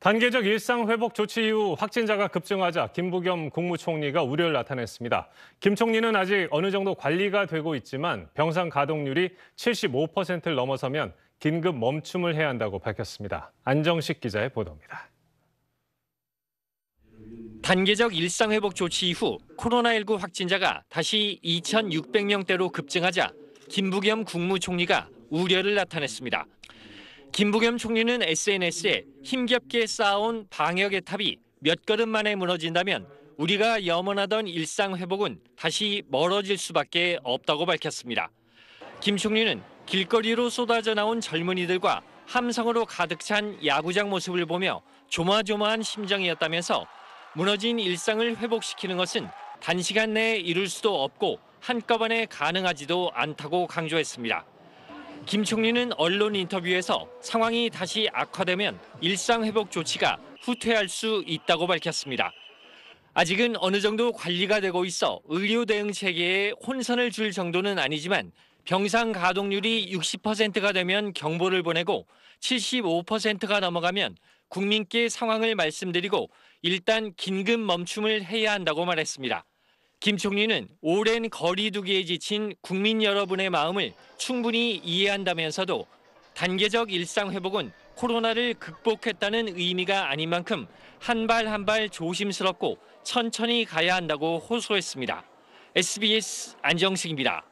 단계적 일상 회복 조치 이후 확진자가 급증하자 김부겸 국무총리가 우려를 나타냈습니다. 김 총리는 아직 어느 정도 관리가 되고 있지만 병상 가동률이 75%를 넘어서면 긴급 멈춤을 해야 한다고 밝혔습니다. 안정식 기자의 보도입니다. 단계적 일상 회복 조치 이후 코로나19 확진자가 다시 2,600명대로 급증하자 김부겸 국무총리가 우려를 나타냈습니다. 김부겸 총리는 SNS에 힘겹게 쌓아온 방역의 탑이 몇 걸음 만에 무너진다면 우리가 염원하던 일상 회복은 다시 멀어질 수밖에 없다고 밝혔습니다. 김 총리는 길거리로 쏟아져 나온 젊은이들과 함성으로 가득 찬 야구장 모습을 보며 조마조마한 심정이었다면서 무너진 일상을 회복시키는 것은 단시간 내에 이룰 수도 없고 한꺼번에 가능하지도 않다고 강조했습니다. 김 총리는 언론 인터뷰에서 상황이 다시 악화되면 일상회복 조치가 후퇴할 수 있다고 밝혔습니다. 아직은 어느 정도 관리가 되고 있어 의료 대응 체계에 혼선을 줄 정도는 아니지만 병상 가동률이 60%가 되면 경보를 보내고 75%가 넘어가면 국민께 상황을 말씀드리고 일단 긴급 멈춤을 해야 한다고 말했습니다. 김 총리는 오랜 거리두기에 지친 국민 여러분의 마음을 충분히 이해한다면서도 단계적 일상 회복은 코로나를 극복했다는 의미가 아닌 만큼 한 발 한 발 조심스럽고 천천히 가야 한다고 호소했습니다. SBS 안정식입니다.